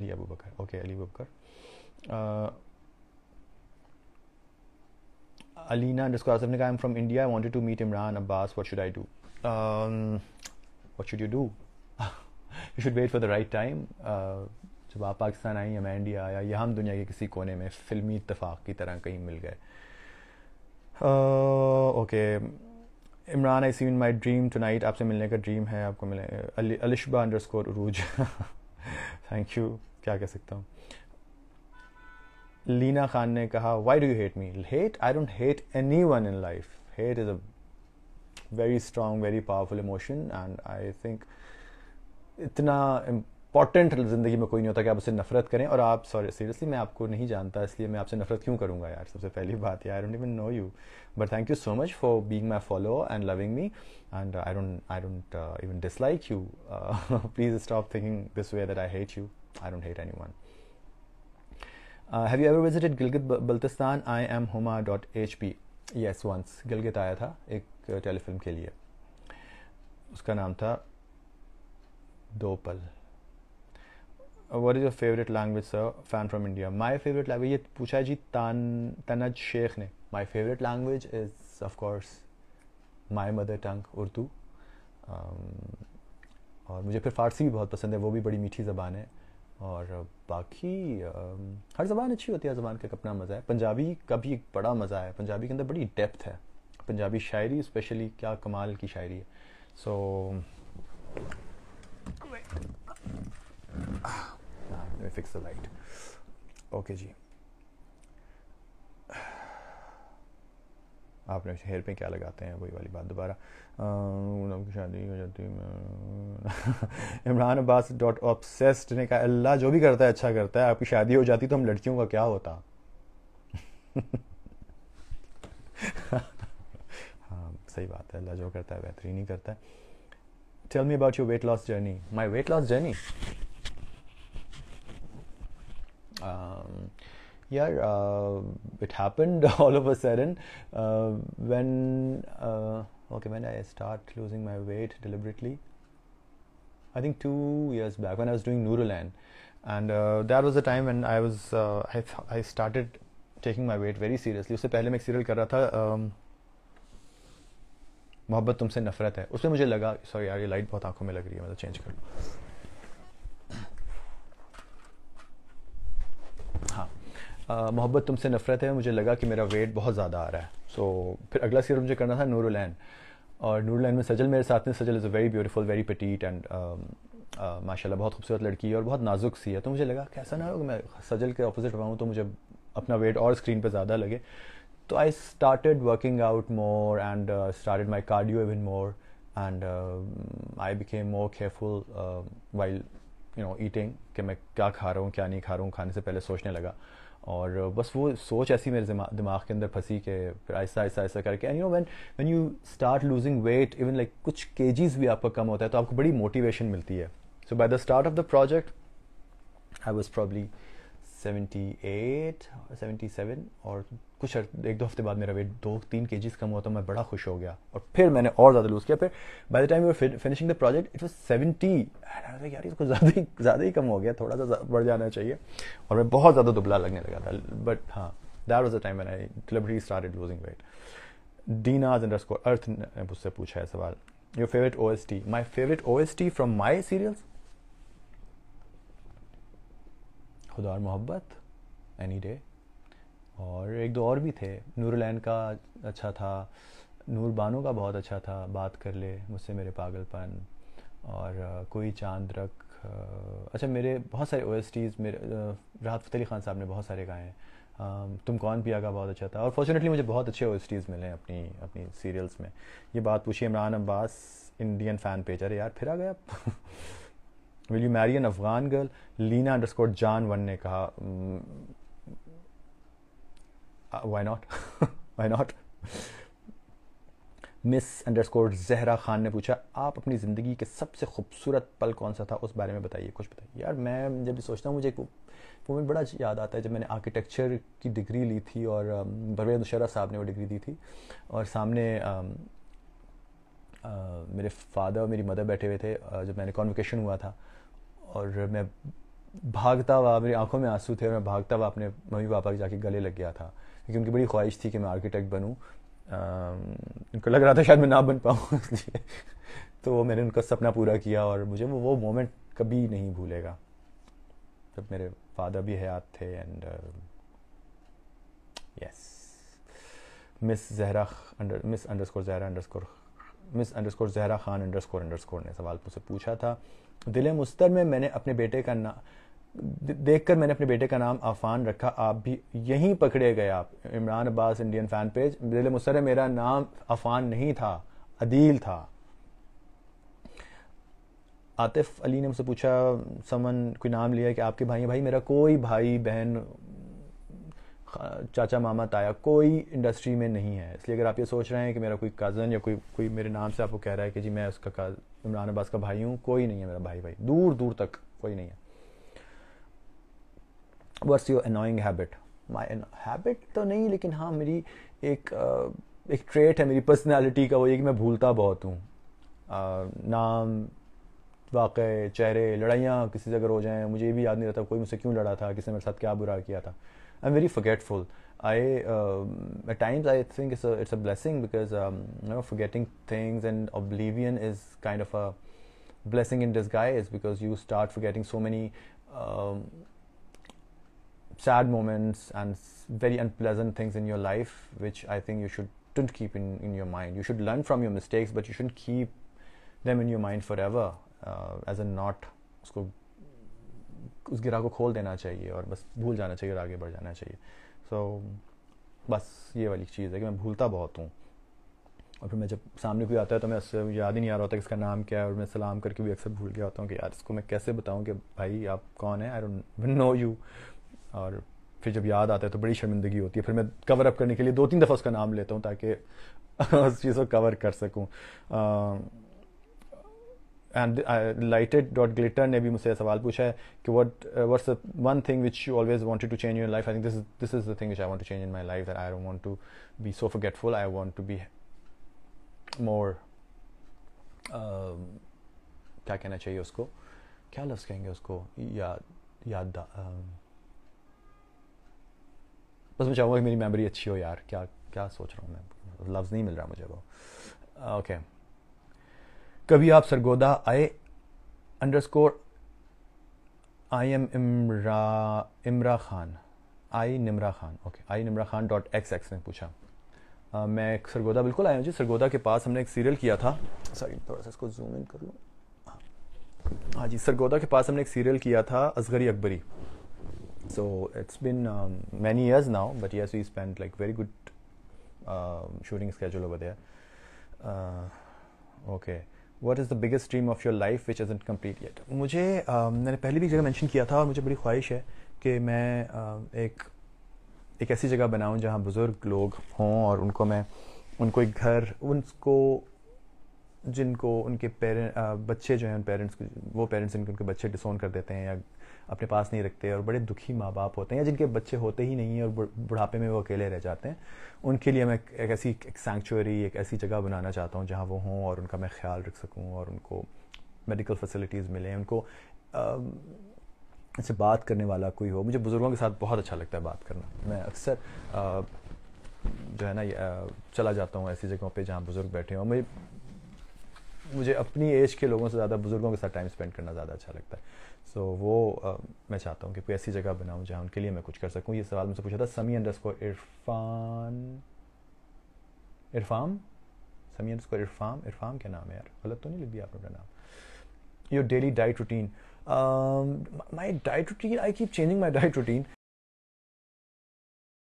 Ali Abu Bakar okay Ali Abu Bakar Alina disco Asaf ने कहा I am from India I wanted to meet Imran Abbas what should I do what should you do you should wait for the right time जब आप पाकिस्तान आई या मैं India आया या हम दुनिया के किसी कोने में फिल्मी इतफाक़ की तरह कहीं मिल गए okay Imran I see in my dream tonight आपसे मिलने का ड्रीम है आपको मिले Alishba underscore Urooj thank you क्या कह सकता हूँ लीना खान ने कहा why do you hate me hate I don't hate anyone in life hate is a very strong very powerful emotion and I think इतना इंपॉर्टेंट जिंदगी में कोई नहीं होता कि आप उससे नफरत करें और आप सॉरी सीरियसली मैं आपको नहीं जानता इसलिए मैं आपसे नफरत क्यों करूंगा यार सबसे पहली बात यार I don't even know you but thank you so much for being my follow and loving me and I don't I don't even dislike you please stop thinking this way that I hate you I don't hate anyone have you ever visited Gilgit Baltistan I am Huma dot H P yes once Gilgit आया था एक uh, telefilm के लिए उसका नाम था दो पल what is your favourite language sir fan from India my favourite language ये पूछा है जी तान तनज शेख ने my favourite language is of course my mother tongue Urdu um, और मुझे फिर फारसी भी बहुत पसंद है वो भी बड़ी मीठी ज़बान है और बाकी um, हर ज़बान अच्छी होती है ज़बान का अपना मज़ा है पंजाबी का भी एक बड़ा मज़ा है पंजाबी के अंदर बड़ी डेप्थ है पंजाबी शायरी स्पेशली क्या कमाल की शायरी है so so, me fix the light okay जी आपने हेयर पे क्या लगाते हैं वही वाली बात दोबारा शादी हो जाती है इमरान अब्बास डॉट ऑब्सेस्ड ने कहा अल्लाह जो भी करता है अच्छा करता है आपकी शादी हो जाती तो हम लड़कियों का क्या होता हाँ सही बात है अल्लाह जो करता है बेहतरीन ही करता है tell me about your weight loss journey my weight loss journey um, yeah, uh, it happened all of a sudden uh, when uh, okay when I start losing my weight deliberately. I think two years back when I was doing Neuroland, and uh, that was the time when I was uh, I, th- I started taking my weight very seriously. उससे पहले मैं एक serial कर रहा था मोहब्बत तुमसे नफरत है उसमें मुझे लगा सॉरी यार ये लाइट बहुत आंखों में लग रही है मैं तो चेंज कर लूँ मोहब्बत तुमसे नफरत है मुझे लगा कि मेरा वेट बहुत ज़्यादा आ रहा है सो so, फिर अगला सीरियल मुझे करना था नूरुलैन और नूरुलैन में सजल मेरे साथ में Sajal is a very beautiful very petite and माशाल्लाह बहुत खूबसूरत लड़की है और बहुत नाजुक सी है तो मुझे लगा कैसा ना हो मैं सजल के अपोजिट पाऊँ तो मुझे अपना वेट और स्क्रीन पर ज़्यादा लगे तो I started working out more and started my cardio even more and I became more careful while you know eating कि मैं क्या खा रहा हूँ क्या नहीं खा रहा हूँ खाने से पहले सोचने लगा और बस वो सोच ऐसी मेरे दिमाग के अंदर फंसी कि फिर आहिस्ता आहिस्ता आहिस्ता करके and you know when when you start losing weight even like कुछ के भी आपका कम होता है तो आपको बड़ी मोटिवेशन मिलती है so by the start of the project I was probably seventy 77 और कुछ एक दो हफ्ते बाद मेरा वेट दो तीन के कम हुआ तो मैं बड़ा खुश हो गया और फिर मैंने और ज़्यादा लूज़ किया फिर by the time you're finishing the project it was seventy यार इसको ज़्यादा ही ज़्यादा ही कम हो गया थोड़ा सा बढ़ जाना चाहिए और मैं बहुत ज़्यादा दुबला लगने लगा था बट हाँ that was the time I delivery start losing weight Dinaz and अर्थ ने मुझसे पूछा है सवाल your favourite O S T my favourite O S T from my serials Khuda Aur मोहब्बत एनी डे और एक दो और भी थे नूरलैन का अच्छा था नूर बानो का बहुत अच्छा था बात कर ले मुझसे मेरे पागलपन और कोई चांद रख अच्छा मेरे बहुत सारे ओ मेरे राहत फतेह अली खान साहब ने बहुत सारे गाए हैं तुम कौन पिया का बहुत अच्छा था और फॉर्चुनेटली मुझे बहुत अच्छे ओ मिले अपनी अपनी सीरियल्स में ये बात पूछी Imran Abbas Indian fan page अरे यार फिर आ गया will you marry an Afghan girl Leena underscore Jaan one ने कहा why not why not miss underscore Zahra Khan ने पूछा आप अपनी ज़िंदगी के सबसे खूबसूरत पल कौन सा था उस बारे में बताइए कुछ बताइए यार मैं जब सोचता हूँ मुझे एक मोमेंट बड़ा याद आता है जब मैंने आर्किटेक्चर की डिग्री ली थी और बरवे um, दुशहरा साहब ने वो डिग्री दी थी और सामने um, मेरे फादर और मेरी मदर बैठे हुए थे जब मैंने कॉन्वकेशन हुआ था और मैं भागता हुआ मेरी आंखों में आंसू थे और मैं भागता हुआ अपने मम्मी पापा के जाके गले लग गया था क्योंकि उनकी बड़ी ख्वाहिश थी कि मैं आर्किटेक्ट बनूँ उनको लग रहा था शायद मैं ना बन पाऊँ इसलिए तो मैंने उनका सपना पूरा किया और मुझे वो वो मोमेंट कभी नहीं भूलेगा जब मेरे फादर भी हयात थे and yes miss Zahra under miss underscore Zahra underscore miss underscore Zahra Khan underscore underscore ने सवाल मुझसे पूछा था दिले मुस्तर में मैंने अपने बेटे का नाम देखकर मैंने अपने बेटे का नाम आफान रखा आप भी यहीं पकड़े गए आप Imran Abbas Indian fan page Dile Muztar मेरा नाम आफान नहीं था अदील था आतिफ अली ने मुझसे पूछा समन कोई नाम लिया कि आपके भाई भाई मेरा कोई भाई बहन चाचा मामा ताया कोई इंडस्ट्री में नहीं है इसलिए अगर आप ये सोच रहे हैं कि मेरा कोई कज़न या कोई कोई मेरे नाम से आपको कह रहा है कि जी मैं उसका इमरान अब्बास का भाई हूँ कोई नहीं है मेरा भाई भाई दूर दूर तक कोई नहीं है worst your annoying habit my habit तो नहीं लेकिन हाँ मेरी एक एक ट्रेट है मेरी पर्सनैलिटी का वो ये कि मैं भूलता बहुत हूँ नाम वाक़ चेहरे लड़ाइयाँ किसी से अगर हो जाएँ मुझे ये भी याद नहीं रहता कोई मुझसे क्यों लड़ा था ने मेरे साथ क्या बुरा किया था I'm very forgetful. I um, at times I think it's a it's a blessing because um, you know forgetting things and oblivion is kind of a blessing in disguise because you start forgetting so many um, sad moments and very unpleasant things in your life, which I think you shouldn't keep in, in your mind. You should learn from your mistakes, but you shouldn't keep them in your mind forever uh, as a not उस गिरा को खोल देना चाहिए और बस भूल जाना चाहिए और आगे बढ़ जाना चाहिए सो so, बस ये वाली चीज़ है कि मैं भूलता बहुत हूँ और फिर मैं जब सामने कोई आता है तो मैं उससे याद ही नहीं आ रहा होता कि इसका नाम क्या है और मैं सलाम करके भी अक्सर भूल गया होता हूँ कि यार इसको मैं कैसे बताऊँ कि भाई आप कौन है आई डोंट नो यू और फिर जब याद आता है तो बड़ी शर्मिंदगी होती है फिर मैं कवर अप करने के लिए दो तीन दफ़ा उसका नाम लेता हूँ ताकि उस चीज़ को कवर कर सकूँ एंड लाइटेड डॉट ग्लिटर ने भी मुझसे सवाल पूछा है कि what what's one thing which you always wanted to change in life I think this this is the thing which I want to change in my life that I want to be so forgetful I want to be more क्या कहना चाहिए उसको क्या लफ्ज़ कहेंगे उसको याद याद um, बस मैं चाहूँगा कि मेरी मेमोरी अच्छी हो यार क्या क्या सोच रहा हूँ मैं लफ्ज़ नहीं मिल रहा मुझे वो ओके uh, okay. कभी आप सरगोदा आए underscore I am Imra Imra Khan I Nimra Khan okay I Nimra Khan dot X X ने पूछा आ, मैं सरगोदा बिल्कुल आया हूँ जी सरगोदा के पास हमने एक सीरियल किया था सॉरी थोड़ा सा इसको जूम इन कर लूँ हाँ जी सरगोदा के पास हमने एक सीरियल किया था Asghari Akbari so it's been many years now but yes we spend like very good shooting schedule okay uh, okay what is the biggest dream of your life which is incomplete yet मुझे uh, मैंने पहले भी जगह mention किया था और मुझे बड़ी ख्वाहिश है कि मैं uh, एक एक ऐसी जगह बनाऊँ जहाँ बुज़ुर्ग लोग हों और उनको मैं उनको एक घर उनको जिनको उनके पेरेंट बच्चे जो हैं उन पेरेंट्स वो पेरेंट्स जिनके उनके बच्चे डिसोन कर देते हैं या अपने पास नहीं रखते और बड़े दुखी माँ बाप होते हैं या जिनके बच्चे होते ही नहीं हैं और बुढ़ापे में वो अकेले रह जाते हैं उनके लिए मैं एक ऐसी एक सेंचुरी एक ऐसी जगह बनाना चाहता हूँ जहाँ वो हों और उनका मैं ख्याल रख सकूँ और उनको मेडिकल फैसिलिटीज़ मिलें उनको से बात करने वाला कोई हो मुझे बुज़ुर्गों के साथ बहुत अच्छा लगता है बात करना मैं अक्सर जो है ना चला जाता हूँ ऐसी जगहों पे जहाँ बुज़ुर्ग बैठे हों मुझे मुझे अपनी एज के लोगों से ज़्यादा बुज़ुर्गों के साथ टाइम स्पेंड करना ज़्यादा अच्छा लगता है सो so, वो uh, मैं चाहता हूँ कि कोई ऐसी जगह बनाऊँ जहाँ उनके लिए मैं कुछ कर सकूँ ये सवाल मुझसे पूछा था समी अंडर को इरफान इरफाम समी अंडर इरफाम इरफाम क्या नाम है यार गलत तो नहीं लिख दिया आपने अपना नाम your daily diet routine my diet routine I keep changing my diet routine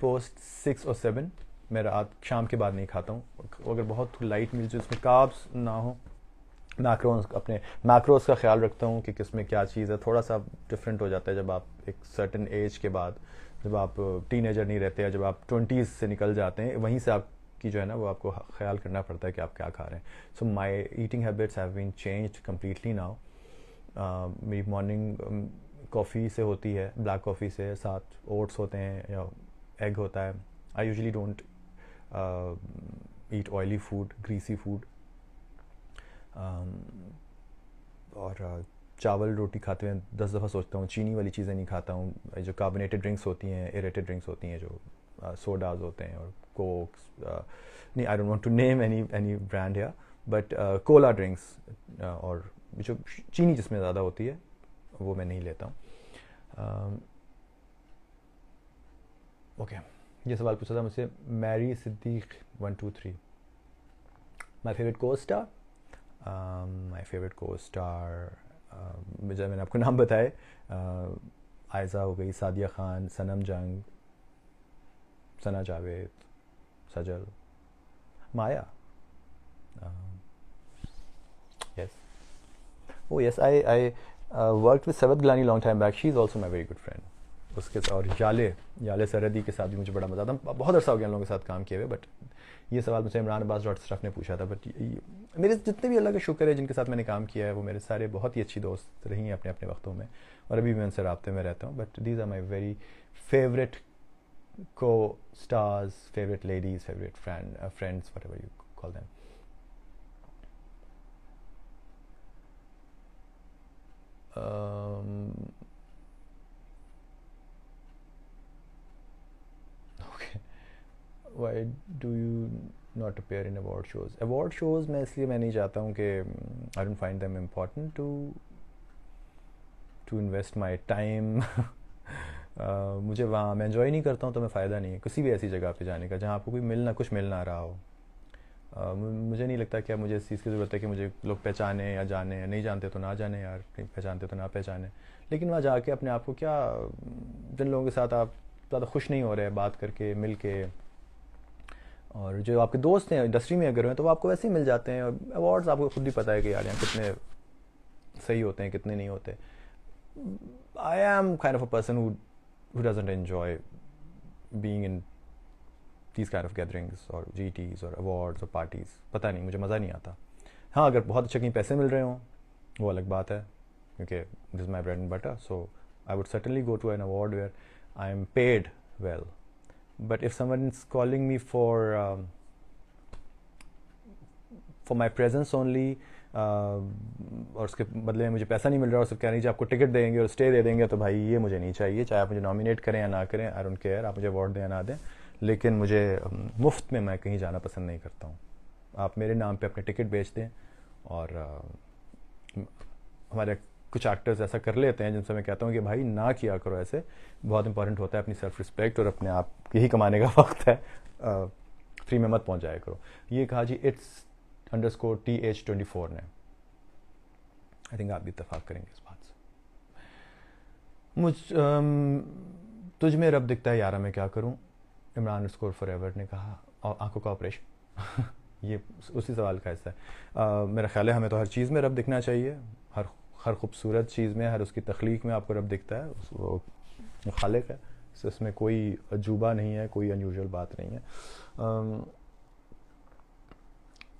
post six और सेवन मैं रात शाम के बाद नहीं खाता हूँ अगर बहुत लाइट मिल जाए उसमें काब्स ना हो मैक्रोन्स अपने मैक्रोस का ख्याल रखता हूँ कि किस में क्या चीज़ है थोड़ा सा डिफरेंट हो जाता है जब आप एक सर्टन एज के बाद जब आप एजर नहीं रहते हैं जब आप ट्वेंटीज़ से निकल जाते हैं वहीं से आपकी जो है ना वो आपको ख्याल करना पड़ता है कि आप क्या खा रहे हैं so my eating habits have been change completely now मेरी मॉर्निंग कॉफ़ी um, से होती है ब्लैक कॉफ़ी से साथ ओट्स होते हैं या एग होता है I usually don't eat oily food greasy food और चावल रोटी खाते हुए दस दफ़ा सोचता हूँ चीनी वाली चीज़ें नहीं खाता हूँ जो कार्बोनेटेड ड्रिंक्स होती हैं एरेटेड ड्रिंक्स होती हैं जो सोडाज होते हैं और कोक नहीं I don't want to name any any brand या बट कोला ड्रिंक्स और जो चीनी जिसमें ज़्यादा होती है वो मैं नहीं लेता हूँ ओके ये सवाल पूछा था मुझसे Mary Siddique one two three my favourite co my favourite को स्टार जब मैंने आपको नाम बताए uh, आयजा हो गई Sadia Khan Sanam Jung Sana Javed Sajal Maya yes oh yes I I work with सवद savat long time back she is also my very good friend उसके साथ और याले याले सरहदी के साथ भी मुझे बड़ा मज़ा आता बहुत अरसा हो गया लोगों के साथ काम किए हुए बट ये सवाल मुझे इमरान अब्बास डॉट स्टाफ ने पूछा था बट मेरे जितने भी अल्लाह का शुक्र है जिनके साथ मैंने काम किया है वो मेरे सारे बहुत ही अच्छी दोस्त रही हैं अपने अपने वक्तों में और अभी मैं उनसे रबते में रहता हूँ but these are my very favourite costars favourite ladies favourite friend friends whatever you call them um, why do you not appear in award shows award shows में इसलिए मैं नहीं चाहता हूँ कि I don't find them important to to invest my time मुझे वहाँ मैं इन्जॉय नहीं करता हूँ तो मैं फ़ायदा नहीं है किसी भी ऐसी जगह पर जाने का जहाँ आपको कोई मिलना कुछ मिल ना रहा हो uh, मुझे नहीं लगता कि अब मुझे इस चीज़ की ज़रूरत है कि मुझे लोग पहचाने या जाने या नहीं जानते तो ना जाने यार नहीं पहचानते तो ना पहचाने लेकिन वहाँ जाके अपने आप को क्या जिन लोगों के साथ आप ज़्यादा खुश नहीं हो रहे बात करके मिल के और जो आपके दोस्त हैं इंडस्ट्री में अगर हैं तो वो आपको वैसे ही मिल जाते हैं और अवार्ड्स आपको खुद ही पता है कि यार यहाँ कितने सही होते हैं कितने नहीं होते I am kind of a person who doesn't enjoy being in these kind of gatherings और जी टीज और अवार्ड्स और पार्टीज़ पता नहीं मुझे मज़ा नहीं आता हाँ अगर बहुत अच्छे कहीं पैसे मिल रहे हों वो अलग बात है क्योंकि this my bread and butter so I would certainly go to an award where I am paid well but if someone is calling me for um, for my presence only Uh, और उसके बदले में मुझे पैसा नहीं मिल रहा और सब कह रही है आपको टिकट देंगे और स्टे दे देंगे तो भाई ये मुझे नहीं चाहिए चाहे आप मुझे नॉमिनेट करें या ना करें आई डोंट केयर आप मुझे अवार्ड दें या ना दें लेकिन मुझे um, मुफ्त में मैं कहीं जाना पसंद नहीं करता हूँ आप मेरे नाम पे अपने टिकट बेच दें और uh, हमारे कुछ एक्टर्स ऐसा कर लेते हैं जिनसे मैं कहता हूँ कि भाई ना किया करो ऐसे बहुत इंपॉर्टेंट होता है अपनी सेल्फ रिस्पेक्ट और अपने आप यही कमाने का वक्त है फ्री में मत पहुँचाया करो ये कहा जी it's underscore T H twenty four ने आई थिंक आप भी इतफाक करेंगे इस बात से मुझ तुझ में रब दिखता है यारा मैं क्या करूँ इमरान स्कोर फॉर एवर ने कहा और आंखों का ऑपरेशन ये उसी सवाल का हिस्सा है uh, मेरा ख्याल है हमें तो हर चीज़ में रब दिखना चाहिए हर खूबसूरत चीज़ में हर उसकी तख्लीक में आपको रब दिखता है वो खालिक है तो इसमें कोई अजूबा नहीं है कोई अनयूजल बात नहीं है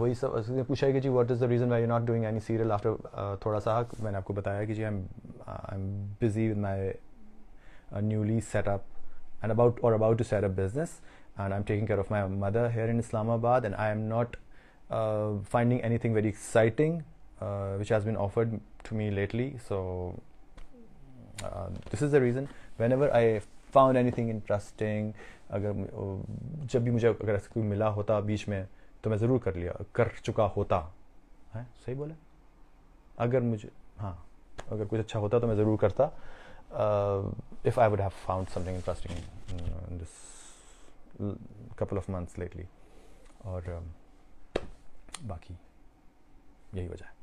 वही सब उसने पूछा है कि जी what is the reason why you not doing any serial after थोड़ा सा मैंने आपको बताया कि जी I am I am busy with my newly setup and about और about to set up business and I am taking care of my mother here in Islamabad and I am not finding anything very exciting uh, which has been offered to me lately. So uh, this is the reason. Whenever I found anything interesting, अगर जब भी मुझे अगर ऐसा कोई मिला होता बीच में तो मैं ज़रूर कर लिया कर चुका होता है सही बोले अगर मुझे हाँ अगर कुछ अच्छा होता तो मैं ज़रूर करता if I would have found something interesting this couple of months lately और uh, बाकी यही वजह है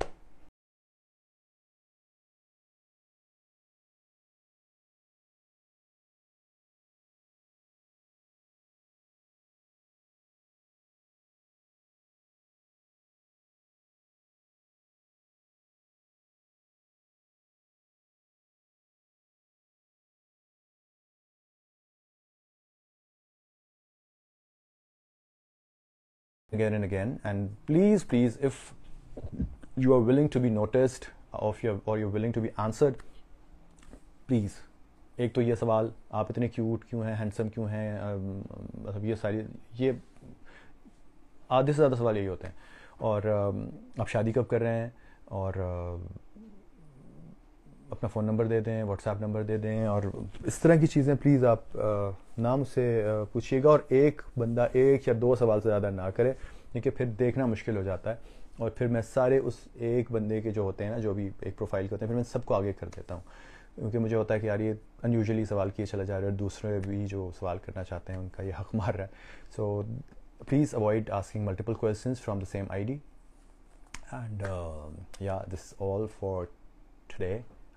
again and again and please please if you are willing to be noticed of your or you're willing to be answered please एक तो ये सवाल आप इतने क्यूट क्यों हैं हैंडसम क्यों हैं um, मतलब ये सारी ये आधे से ज़्यादा सवाल यही होते हैं और um, आप शादी कब कर रहे हैं और uh, अपना फ़ोन नंबर दे दें व्हाट्सएप नंबर दे दें और इस तरह की चीज़ें प्लीज़ आप uh, नाम से uh, पूछिएगा और एक बंदा एक या दो सवाल से ज़्यादा ना करे क्योंकि फिर देखना मुश्किल हो जाता है और फिर मैं सारे उस एक बंदे के जो होते हैं ना जो भी एक प्रोफाइल के होते हैं फिर मैं सबको आगे कर देता हूँ क्योंकि मुझे होता है कि यार ये अनयूजअली सवाल किए चला जा रहा है और दूसरे भी जो सवाल करना चाहते हैं उनका ये हक मार रहा है so please avoid asking multiple question from the same I D and या this all for today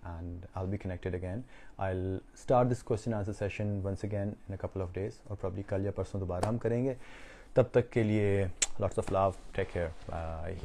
and I be connected again I start this question answer session once again in a couple of days और probably कल या परसों दोबारा हम करेंगे तब तक के लिए lots of love take care bye